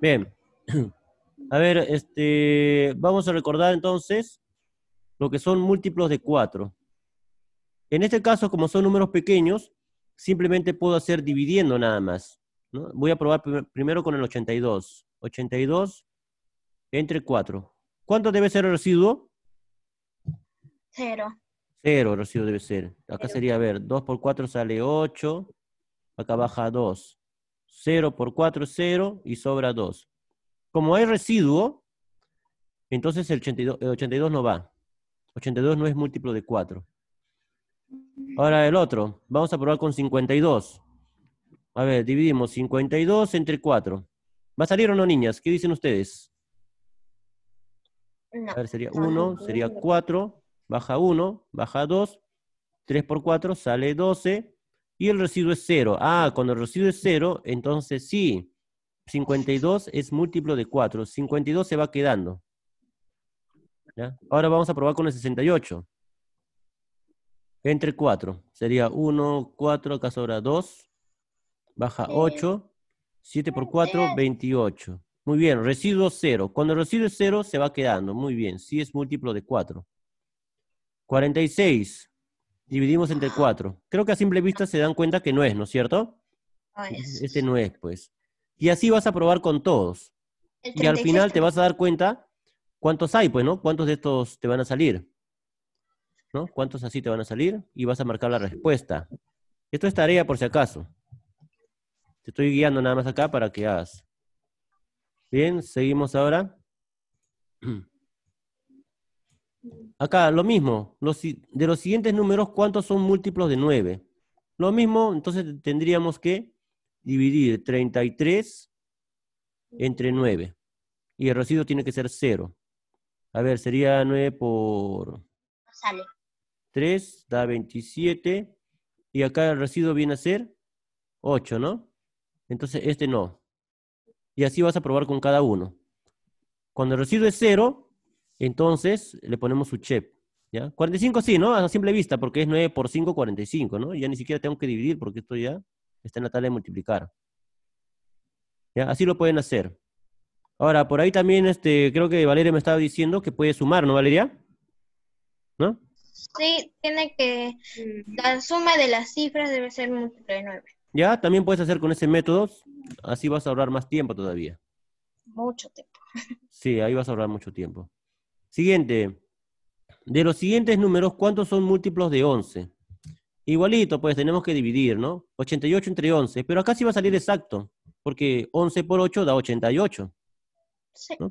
Bien. A ver, este, vamos a recordar entonces lo que son múltiplos de 4. En este caso, como son números pequeños, simplemente puedo hacer dividiendo nada más. Voy a probar primero con el 82. 82 entre 4. ¿Cuánto debe ser el residuo? Cero. Cero el residuo debe ser. Acá sería, a ver, 2 por 4 sale 8. Acá baja 2. 0 por 4, 0 y sobra 2. Como hay residuo, entonces el 82, 82 no va. 82 no es múltiplo de 4. Ahora el otro, vamos a probar con 52. A ver, dividimos 52 entre 4. ¿Va a salir o no, niñas? ¿Qué dicen ustedes? A ver, sería 1, ah, sería 4, baja 1, baja 2, 3 por 4 sale 12, y el residuo es 0. Ah, cuando el residuo es 0, entonces sí, 52 es múltiplo de 4. 52 se va quedando. Ahora vamos a probar con el 68. Entre 4. Sería 1, 4, acá sobra 2. Baja 8. 7 por 4, 28. Muy bien, residuo 0. Cuando el residuo es 0, se va quedando. Muy bien, sí es múltiplo de 4. 46 dividimos entre cuatro Creo que a simple vista se dan cuenta que no es, ¿no es cierto? No e-, Este no es, pues. Y así vas a probar con todos. Y al final te vas a dar cuenta cuántos hay, pues, ¿no? ¿Cuántos de estos te van a salir? ¿No? ¿Cuántos así te van a salir? Y vas a marcar la respuesta. Esto es tarea por si acaso. Te estoy guiando nada más acá para que hagas. Bien, seguimos ahora. Acá, lo mismo. de los siguientes números, ¿cuántos son múltiplos de 9? Lo mismo, entonces tendríamos que dividir 33 entre 9. Y el residuo tiene que ser 0. A ver, sería 9 por... Sale. 3 da 27. Y acá el residuo viene a ser 8, ¿no? Entonces este no. Y así vas a probar con cada uno. Cuando el residuo es 0, entonces le ponemos su chep. ¿ya? 45 sí, ¿no? A simple vista, porque es 9 por 5, 45, ¿no? Ya ni siquiera tengo que dividir porque esto ya está en la tabla de multiplicar. ¿Ya? Así lo pueden hacer. Ahora, por ahí también este, creo que Valeria me estaba diciendo que puede sumar, ¿no, Valeria? ¿No? Sí, tiene que la suma de las cifras debe ser múltiplo de 9. Ya, también puedes hacer con ese método, así vas a ahorrar más tiempo todavía. Mucho tiempo. Sí, ahí vas a ahorrar mucho tiempo. Siguiente. De los siguientes números, ¿cuántos son múltiplos de 11? Igualito, pues tenemos que dividir, ¿no? 88 entre 11, pero acá sí va a salir exacto, porque 11 por 8 da 88.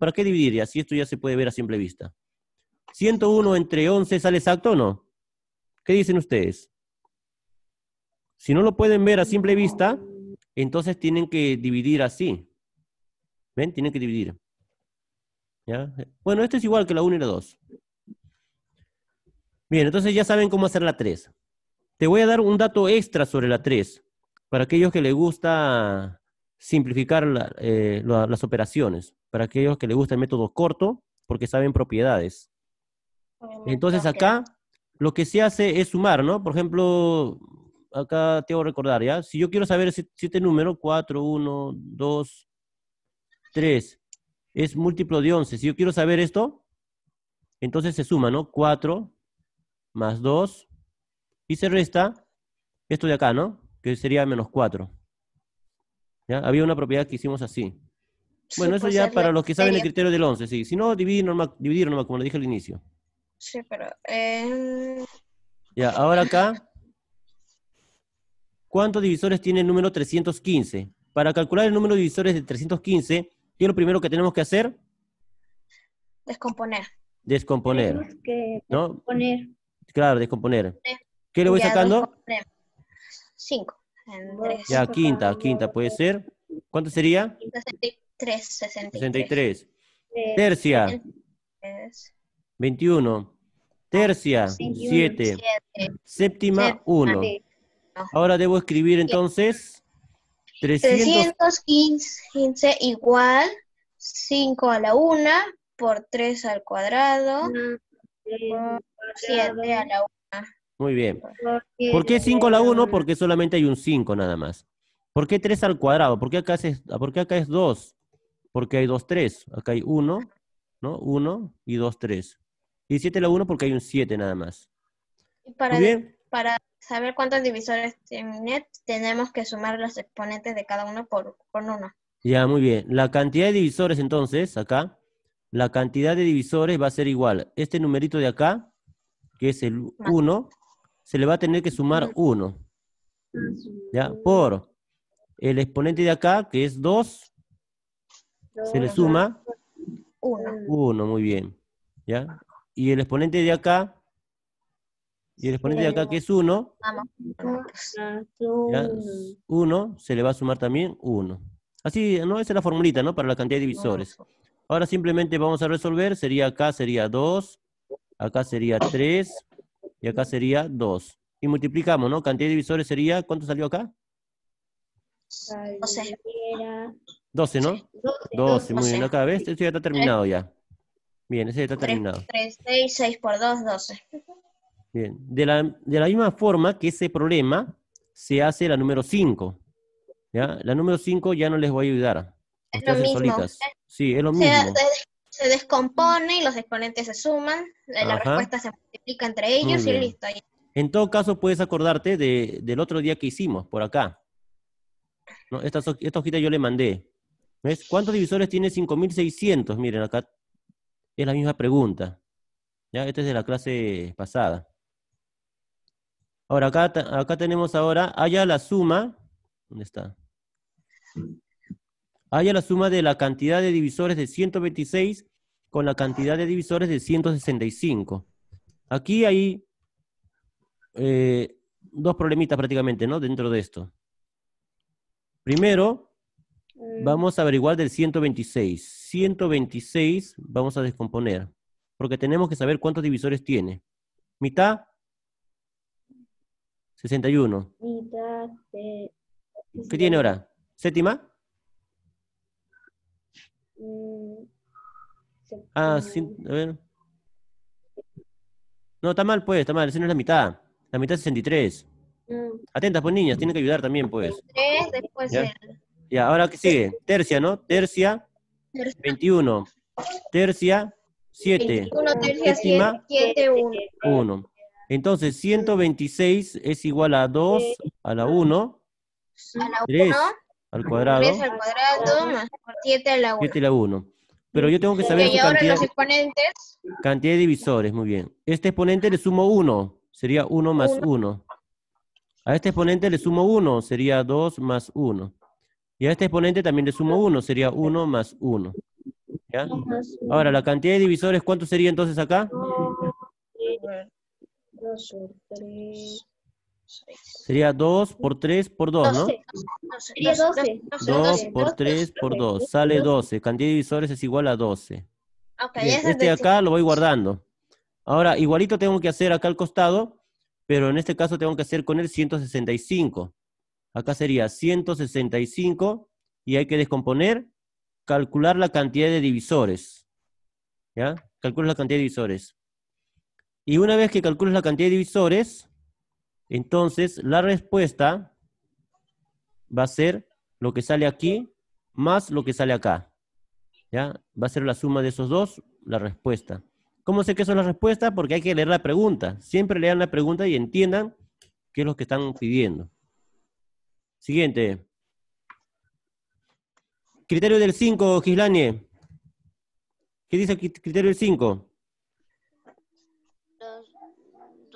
¿Para qué dividir? Y así esto ya se puede ver a simple vista. 101 entre 11 sale exacto o no? ¿Qué dicen ustedes? Si no lo pueden ver a simple vista, entonces tienen que dividir así. ¿Ven? Tienen que dividir. Bueno, este es igual que la 1 y la 2. Bien, entonces ya saben cómo hacer la 3. Te voy a dar un dato extra sobre la 3, para aquellos que les gusta simplificar eh, las operaciones, para aquellos que les gusta el método corto, porque saben propiedades. Mm, entonces acá lo que se hace es sumar, ¿no? Por ejemplo, acá tengo a recordar, ¿ya? Si yo quiero saber este número 4, 1, 2, 3, es múltiplo de 11. Si yo quiero saber esto, entonces se suma, ¿no? 4 más 2 y se resta esto de acá, ¿no? Que sería menos 4. ¿Ya? Había una propiedad que hicimos así. Bueno, eso pues ya para los que saben el criterio del 11, sí. Si no, dividir normal, dividir normal, como lo dije al inicio. Sí, pero... Eh, ya, ahora acá... ¿Cuántos divisores tiene el número 315? Para calcular el número de divisores de 315, ¿Qué es lo primero que tenemos que hacer? Descomponer. Descomponer. ¿no? descomponer. Claro, descomponer. ¿Qué le voy sacando? Cinco. ya, quinta, quinta, ¿puede ser? ¿Cuánto sería? 63. 63. Tercia. 21. Tercia, 7. Ah, Séptima, 1. Ahora debo escribir entonces. 315 igual 5 a la 1 por 3 al cuadrado 7 ah, a la 1. Muy bien. ¿Por qué 5 a la 1? Porque solamente hay un 5 nada más. ¿Por qué 3 al cuadrado? ¿Por qué acá es, ah, por qué acá es 2? Porque hay 2, 3. Acá hay 1, ¿no? 1 y 2, 3. Y 7 a la 1 porque hay un 7 nada más. Muy bien. Para saber cuántos divisores tiene net, tenemos que sumar los exponentes de cada uno por, uno. Ya, muy bien. La cantidad de divisores entonces, acá, la cantidad de divisores va a ser igual. Este numerito de acá, que es el 1, se le va a tener que sumar 1. ¿Ya? Por el exponente de acá, que es 2, se le suma 1. 1, muy bien. ¿Ya? Y el exponente de acá, y el exponente de acá, que es 1, 1, se le va a sumar también 1. Así, ¿no? Esa es la formulita, ¿no? Para la cantidad de divisores. Ahora simplemente vamos a resolver, sería acá sería 2, acá sería 3, y acá sería 2. Y multiplicamos, ¿no? Cantidad de divisores sería, ¿cuánto salió acá? 12. 12, ¿no? 12, muy bien. Acá, ¿ves? Esto ya está terminado ya. Bien, ese ya está terminado. 3, 6, 6 por 2, 12. Bien, de la, de la misma forma que ese problema se hace la número 5. ¿ya? La número 5 ya no les voy a ayudar. Es lo mismo. Eh, sí, es lo mismo. Se, descompone y los exponentes se suman, eh, la respuesta se multiplica entre ellos y listo. En todo caso, puedes acordarte de, del otro día que hicimos, por acá. Esta, hojita yo le mandé. ¿Ves? ¿Cuántos divisores tiene 5600? Miren, acá es la misma pregunta. ¿Ya? Esta es de la clase pasada. Ahora, acá, tenemos ahora, haya la suma, ¿dónde está? Haya la suma de la cantidad de divisores de 126 con la cantidad de divisores de 165. Aquí hay eh, dos problemitas prácticamente, ¿no? Dentro de esto. Primero, mm. vamos a averiguar del 126. 126 vamos a descomponer, porque tenemos que saber cuántos divisores tiene. Mitad 61. ¿Qué tiene ahora? ¿Séptima? Mm, ah, no, está mal, pues, está mal. Esa no es la mitad. La mitad es 63. Mm. Atentas, pues, niñas, tienen que ayudar también, pues. y ahora ¿qué sigue. Tercia, ¿no? Tercia, 21. Tercia, 7. 21, tercia, 7, 1. Entonces, 126 es igual a 2 a la 1, 3 al cuadrado, 3 al cuadrado más 7 a la 1. 7 a la 1. Pero yo tengo que saber y cantidad, los exponentes. cantidad de divisores, muy bien. Este exponente le sumo 1, sería 1 más 1. A este exponente le sumo 1, sería 2 más 1. Y a este exponente también le sumo 1, sería 1 más 1. ¿Ya? Ahora, la cantidad de divisores, ¿cuánto sería entonces acá? Eh, 2 por 3, Sería 2 por 3 por 2, ¿no? Sería 12. 2 por 3 por 2. Sale 12. Cantidad de divisores es igual a 12. este de acá lo voy guardando. Ahora, igualito tengo que hacer acá al costado, pero en este caso tengo que hacer con el 165. Acá sería 165 y hay que descomponer, calcular la cantidad de divisores. ¿Ya? Calculo la cantidad de divisores. Y una vez que calculas la cantidad de divisores, entonces la respuesta va a ser lo que sale aquí más lo que sale acá. ¿Ya? Va a ser la suma de esos dos, la respuesta. ¿Cómo sé que son las respuestas? Porque hay que leer la pregunta. Siempre lean la pregunta y entiendan qué es lo que están pidiendo. Siguiente. Criterio del 5, Gislanie. ¿Qué dice el criterio del 5?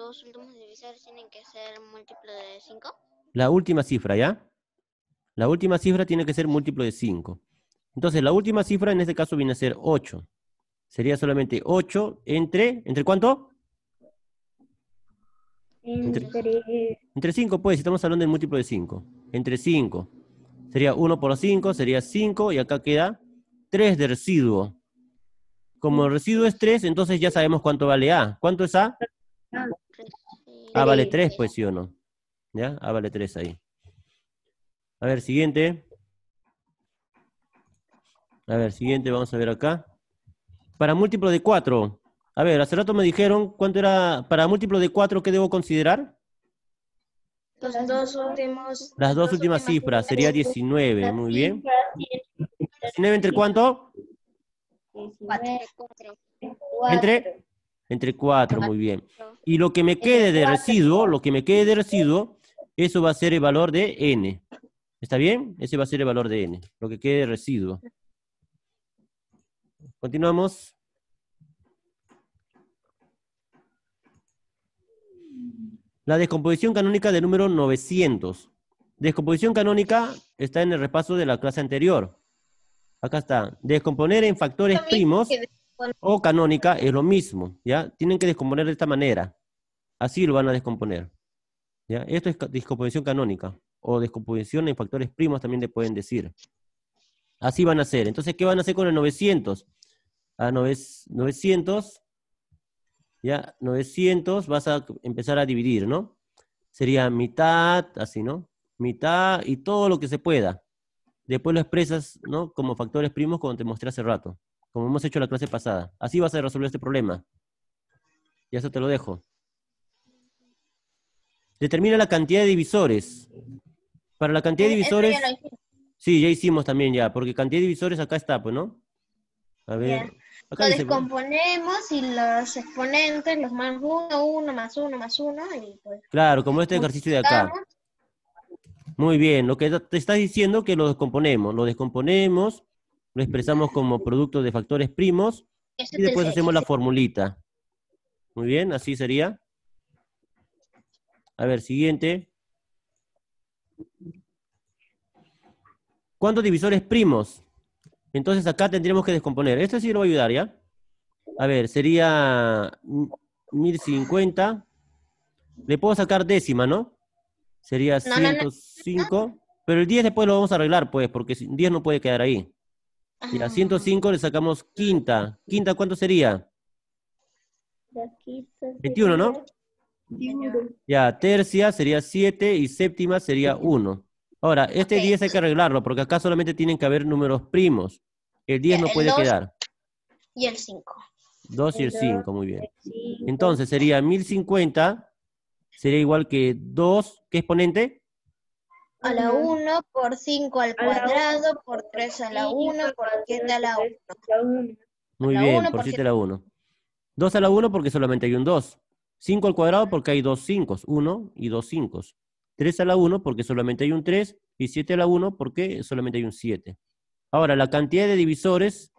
dos últimos divisores tienen que ser múltiplo de 5? La última cifra, ¿ya? La última cifra tiene que ser múltiplo de 5. Entonces, la última cifra en este caso viene a ser 8. Sería solamente 8 entre, ¿entre cuánto? Entre, entre 5, pues, estamos hablando del múltiplo de 5. Entre 5. Sería 1 por 5, sería 5, y acá queda 3 de residuo. Como el residuo es 3, entonces ya sabemos cuánto vale A. ¿Cuánto es A? Ah. Ah, vale tres, pues sí o no. ¿Ya? Ah, vale tres ahí. A ver, siguiente. A ver, siguiente, vamos a ver acá. Para múltiplo de 4. A ver, hace rato me dijeron cuánto era para múltiplo de cuatro ¿qué debo considerar? Los dos últimos. Las dos últimas cifras, sería 19, muy bien. ¿19 entre cuánto? 4. ¿Entre? Entre cuatro, muy bien. Y lo que me quede de residuo, lo que me quede de residuo, eso va a ser el valor de n. ¿Está bien? Ese va a ser el valor de n, lo que quede de residuo. Continuamos. La descomposición canónica del número 900. Descomposición canónica está en el repaso de la clase anterior. Acá está. Descomponer en factores primos o canónica es lo mismo, ¿ya? Tienen que descomponer de esta manera. Así lo van a descomponer. ¿ya? Esto es descomposición canónica o descomposición en factores primos también le pueden decir. Así van a hacer. Entonces, ¿qué van a hacer con el 900? A 900, ¿ya? 900 vas a empezar a dividir, ¿no? Sería mitad, así, ¿no? Mitad y todo lo que se pueda. Después lo expresas, ¿no? Como factores primos como te mostré hace rato como hemos hecho la clase pasada. Así vas a resolver este problema. Ya eso te lo dejo. Determina la cantidad de divisores. Para la cantidad de divisores... sí, ya hicimos también ya, porque cantidad de divisores acá está, pues, ¿no? A ver... lo descomponemos y los exponentes los más uno, uno más uno, más uno. Pues, claro, como este ejercicio de acá. Muy bien, lo que te estás diciendo que lo descomponemos. Lo descomponemos lo expresamos como producto de factores primos y después hacemos la formulita. Muy bien, así sería. A ver, siguiente. ¿Cuántos divisores primos? Entonces acá tendríamos que descomponer. Esto sí lo va a ayudar, ¿ya? A ver, sería 1050. Le puedo sacar décima, ¿no? Sería 105. pero el 10 después lo vamos a arreglar, pues, porque 10 no puede quedar ahí. Y 105 le sacamos quinta. ¿Quinta cuánto sería? 21, ¿no? Ya, tercia sería 7 y séptima sería 1. Ahora, este 10 hay que arreglarlo porque acá solamente tienen que haber números primos. El 10 no puede quedar. Y el 5. 2 y el 5, muy bien. Entonces sería 1050, sería igual que 2, ¿qué exponente? a la 1, por 5 al cuadrado, por 3 a la 1, por 7 a la 1. Muy bien, por 7 a la 1. 2 a la 1 porque solamente hay un 2. 5 al cuadrado porque hay dos 5, 1 y dos 5. 3 a la 1 porque solamente hay un 3 y 7 a la 1 porque solamente hay un 7. Ahora, la cantidad de divisores...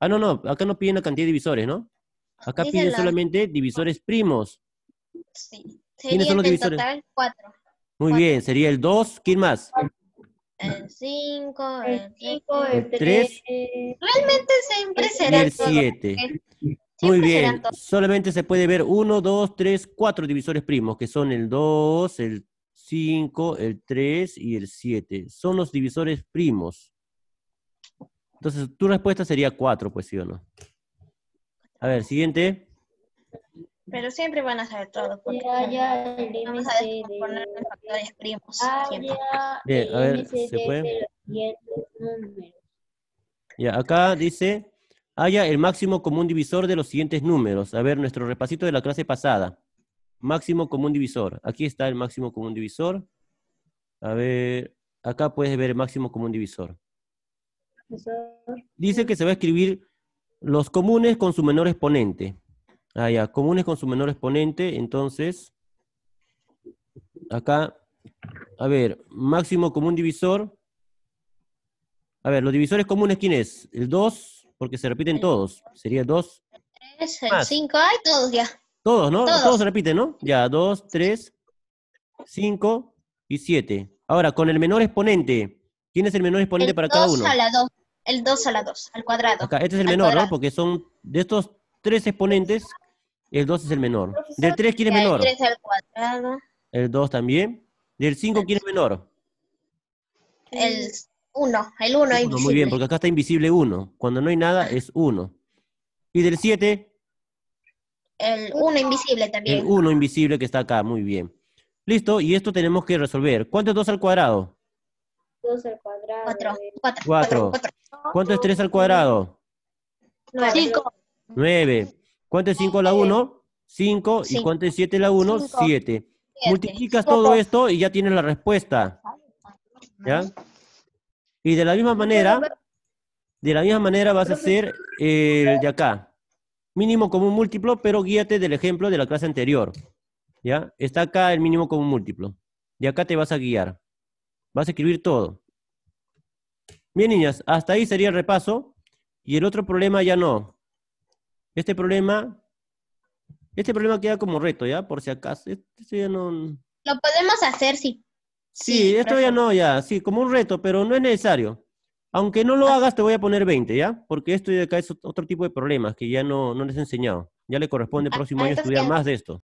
Ah, no, no, acá no piden la cantidad de divisores, ¿no? Acá piden solamente divisores primos. Sí. ¿Quiénes son los Total 4. Muy bien, sería el 2. ¿Quién más? El 5, el 5, el 3. Realmente siempre será el 7. Muy bien, solamente se puede ver 1, 2, 3, 4 divisores primos, que son el 2, el 5, el 3 y el 7. Son los divisores primos. Entonces, tu respuesta sería 4, pues sí o no. A ver, siguiente pero siempre van a saber todo. Porque vamos a descomponer los factores primos. Ah, Bien, a ver, ¿se puede? Ya, acá dice, haya el máximo común divisor de los siguientes números. A ver, nuestro repasito de la clase pasada. Máximo común divisor. Aquí está el máximo común divisor. A ver, acá puedes ver el máximo común divisor. Dice que se va a escribir los comunes con su menor exponente. Ah, ya, comunes con su menor exponente, entonces, acá, a ver, máximo común divisor. A ver, los divisores comunes, ¿quién es? El 2, porque se repiten todos. Sería 2. 3, 5, hay todos ya. Todos, ¿no? Todos. se repiten, ¿no? Ya, 2, 3, 5 y 7. Ahora, con el menor exponente, ¿quién es el menor exponente para cada uno? A la 2. El 2 a la 2, al cuadrado. Acá, este es el menor, ¿no? Porque son de estos tres exponentes, el 2 es el menor. ¿Del 3 quién es menor? El 3 al cuadrado. El 2 también. ¿Del 5 quién es menor? El 1, el 1 es invisible. Muy bien, porque acá está invisible 1. Cuando no hay nada es 1. ¿Y del 7? El 1 invisible también. El 1 invisible que está acá, muy bien. Listo, y esto tenemos que resolver. ¿Cuánto es 2 al cuadrado? 2 al cuadrado. 4. 4. Eh. ¿Cuánto es 3 al cuadrado? 5. 9. ¿Cuánto es 5 a la 1? 5. ¿Y cuánto es 7 a la 1? 7. Multiplicas todo esto y ya tienes la respuesta. ¿Ya? Y de la misma manera, de la misma manera vas a hacer el de acá. Mínimo común múltiplo, pero guíate del ejemplo de la clase anterior. ¿Ya? Está acá el mínimo común múltiplo. De acá te vas a guiar. Vas a escribir todo. Bien, niñas, hasta ahí sería el repaso. Y el otro problema ya no. Este problema, este problema queda como reto, ¿ya? Por si acaso. Este, este lo podemos hacer, sí. Sí, esto ya no, ya, sí, como un reto, pero no es necesario. Aunque no lo ah. hagas, te voy a poner 20, ¿ya? Porque esto ya acá es otro tipo de problemas que ya no, les he enseñado. Ya le corresponde el ah, próximo año estudiar más de esto.